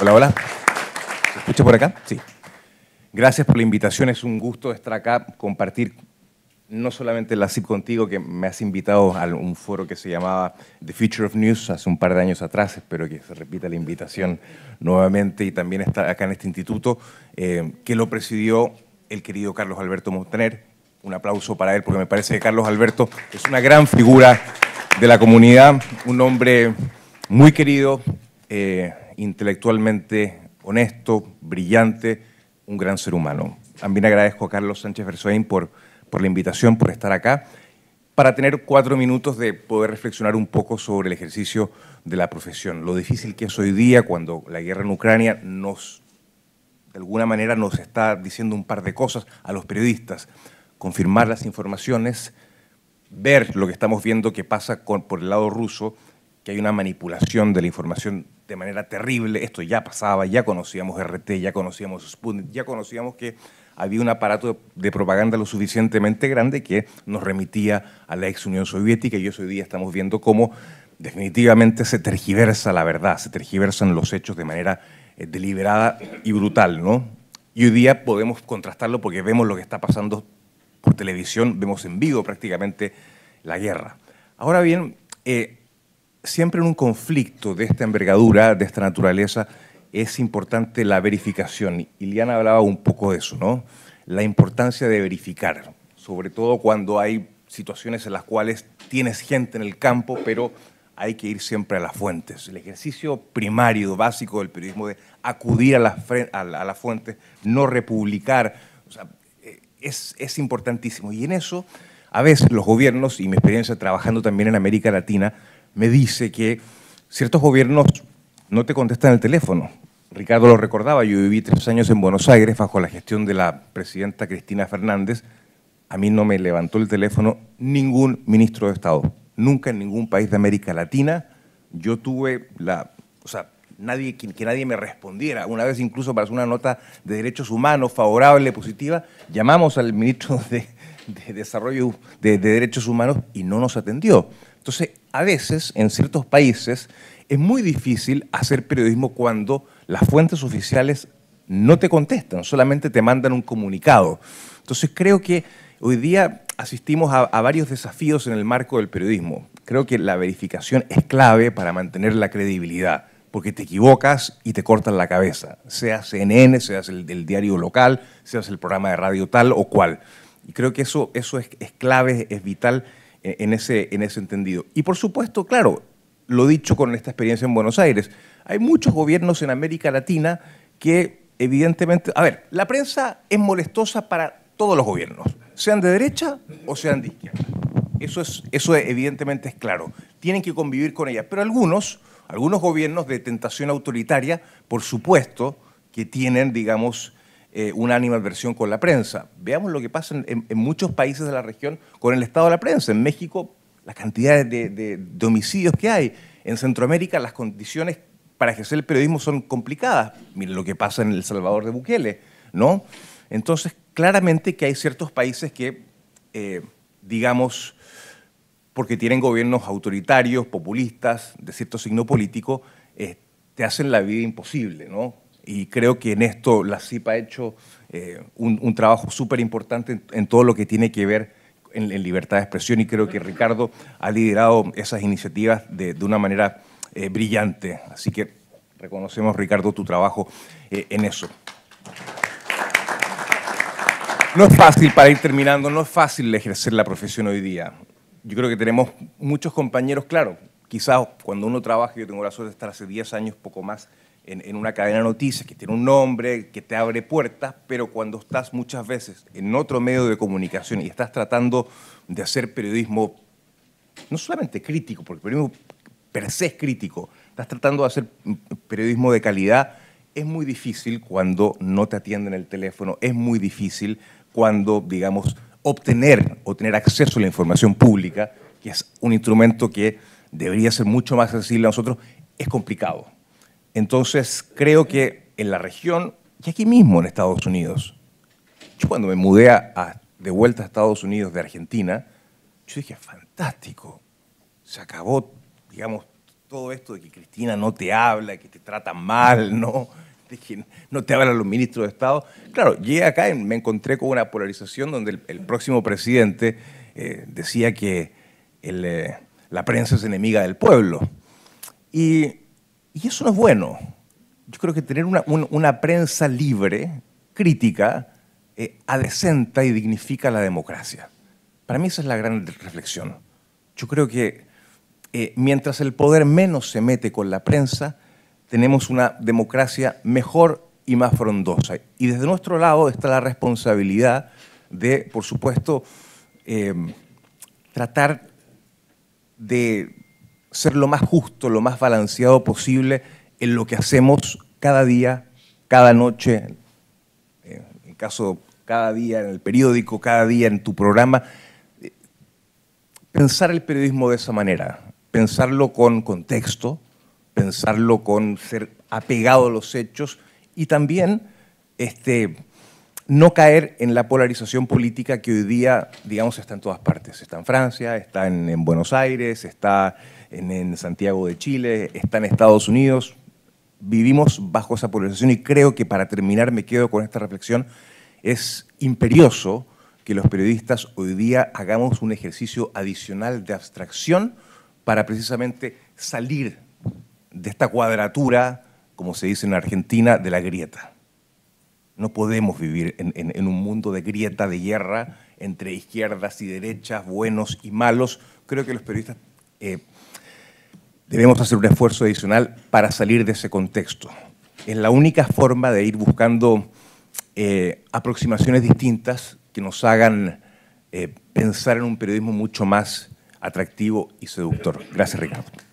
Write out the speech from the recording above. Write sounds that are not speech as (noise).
Hola, hola. ¿Se escucha por acá? Sí. Gracias por la invitación. Es un gusto estar acá, compartir no solamente la CIP contigo, que me has invitado a un foro que se llamaba The Future of News hace un par de años atrás, espero que se repita la invitación nuevamente y también estar acá en este instituto, eh, que lo presidió el querido Carlos Alberto Montaner. Un aplauso para él, porque me parece que Carlos Alberto es una gran figura de la comunidad, un hombre muy querido, eh, intelectualmente honesto, brillante, un gran ser humano. También agradezco a Carlos Sánchez Versoain por, por la invitación, por estar acá, para tener cuatro minutos de poder reflexionar un poco sobre el ejercicio de la profesión. Lo difícil que es hoy día cuando la guerra en Ucrania nos, de alguna manera, nos está diciendo un par de cosas a los periodistas. Confirmar las informaciones, ver lo que estamos viendo que pasa por el lado ruso, que hay una manipulación de la información de manera terrible. Esto ya pasaba, ya conocíamos RT, ya conocíamos Sputnik, ya conocíamos que había un aparato de propaganda lo suficientemente grande que nos remitía a la ex Unión Soviética y hoy día estamos viendo cómo definitivamente se tergiversa la verdad, se tergiversan los hechos de manera eh, deliberada y brutal, ¿no? Y hoy día podemos contrastarlo porque vemos lo que está pasando por televisión, vemos en vivo prácticamente la guerra. Ahora bien, eh, siempre en un conflicto de esta envergadura, de esta naturaleza, es importante la verificación. Iliana hablaba un poco de eso, ¿no? La importancia de verificar, sobre todo cuando hay situaciones en las cuales tienes gente en el campo, pero hay que ir siempre a las fuentes. El ejercicio primario, básico del periodismo de acudir a las, fuentes, no republicar, o eh, es importantísimo. Y en eso, a veces los gobiernos, y mi experiencia trabajando también en América Latina, me dice que ciertos gobiernos no te contestan el teléfono. Ricardo lo recordaba, yo viví tres años en Buenos Aires bajo la gestión de la presidenta Cristina Fernández. A mí no me levantó el teléfono ningún ministro de Estado. Nunca en ningún país de América Latina yo tuve la... O sea, nadie, que, que nadie me respondiera. Una vez incluso para hacer una nota de derechos humanos favorable, positiva, llamamos al ministro de, de desarrollo de, derechos humanos y no nos atendió. Entonces, a veces, en ciertos países, es muy difícil hacer periodismo cuando las fuentes oficiales no te contestan, solamente te mandan un comunicado. Entonces, creo que hoy día asistimos a, varios desafíos en el marco del periodismo. Creo que la verificación es clave para mantener la credibilidad porque te equivocas y te cortan la cabeza, sea CNN, sea el, el, diario local, sea el programa de radio tal o cual. Y creo que eso, eso es, es clave, es vital eh, en ese, en ese entendido. Y por supuesto, claro, lo dicho con esta experiencia en Buenos Aires, hay muchos gobiernos en América Latina que evidentemente, a ver, la prensa es molestosa para todos los gobiernos, sean de derecha o sean de izquierda. Eso, es, eso evidentemente es claro. Tienen que convivir con ella. Pero algunos, algunos gobiernos de tentación autoritaria, por supuesto, que tienen, digamos, eh, una con la prensa. Veamos lo que pasa en, muchos países de la región con el estado de la prensa. En México, la cantidad de, homicidios que hay. En Centroamérica, las condiciones para ejercer el periodismo son complicadas. Miren lo que pasa en El Salvador de Bukele, ¿no? Entonces, claramente que hay ciertos países que, eh, digamos, porque tienen gobiernos autoritarios, populistas, de cierto signo político, eh, te hacen la vida imposible, ¿no? y creo que en esto la CIPA ha hecho eh, un, trabajo súper importante en, todo lo que tiene que ver en, libertad de expresión y creo que Ricardo ha liderado esas iniciativas de, una manera eh, brillante. Así que reconocemos, Ricardo, tu trabajo eh, en eso. No es fácil para ir terminando, no es fácil ejercer la profesión hoy día. Yo creo que tenemos muchos compañeros, claro, quizás cuando uno trabaja, yo tengo la suerte de estar hace 10 años, poco más, en, una cadena de noticias que tiene un nombre, que te abre puertas, pero cuando estás muchas veces en otro medio de comunicación y estás tratando de hacer periodismo, no solamente crítico, porque el periodismo per se es crítico, estás tratando de hacer periodismo de calidad, es muy difícil cuando no te atienden el teléfono, es muy difícil cuando, digamos, obtener o tener acceso a la información pública, que es un instrumento que debería ser mucho más accesible a nosotros, es complicado. Entonces creo que en la región y aquí mismo en Estados Unidos, yo cuando me mudé de vuelta a Estados Unidos de Argentina, yo dije, fantástico, se acabó, digamos, todo esto de que Cristina no te habla, que te trata mal, (laughs) ¿no? De que no te hablan los ministros de Estado. Claro, llegué acá y me encontré con una polarización donde el, próximo presidente eh, decía que eh, la prensa es enemiga del pueblo. Y y eso no es bueno. Yo creo que tener una, prensa libre, crítica, eh, adecenta y dignifica la democracia. Para mí esa es la gran reflexión. Yo creo que eh, mientras el poder menos se mete con la prensa, tenemos una democracia mejor y más frondosa. Y desde nuestro lado está la responsabilidad de, por supuesto, eh, tratar de ser lo más justo, lo más balanceado posible en lo que hacemos cada día, cada noche, eh, en el caso cada día en el periódico, cada día en tu programa. Pensar el periodismo de esa manera, pensarlo con contexto, pensarlo con ser apegado a los hechos y también este, no caer en la polarización política que hoy día, digamos, está en todas partes. Está en Francia, está en, Buenos Aires, está en Santiago de Chile, está en Estados Unidos. Vivimos bajo esa polarización y creo que para terminar me quedo con esta reflexión. Es imperioso que los periodistas hoy día hagamos un ejercicio adicional de abstracción para precisamente salir de esta cuadratura, como se dice en Argentina, de la grieta. No podemos vivir en, un mundo de grieta, de guerra entre izquierdas y derechas, buenos y malos. Creo que los periodistas eh, debemos hacer un esfuerzo adicional para salir de ese contexto. Es la única forma de ir buscando eh, aproximaciones distintas que nos hagan eh, pensar en un periodismo mucho más atractivo y seductor. Gracias, Ricardo.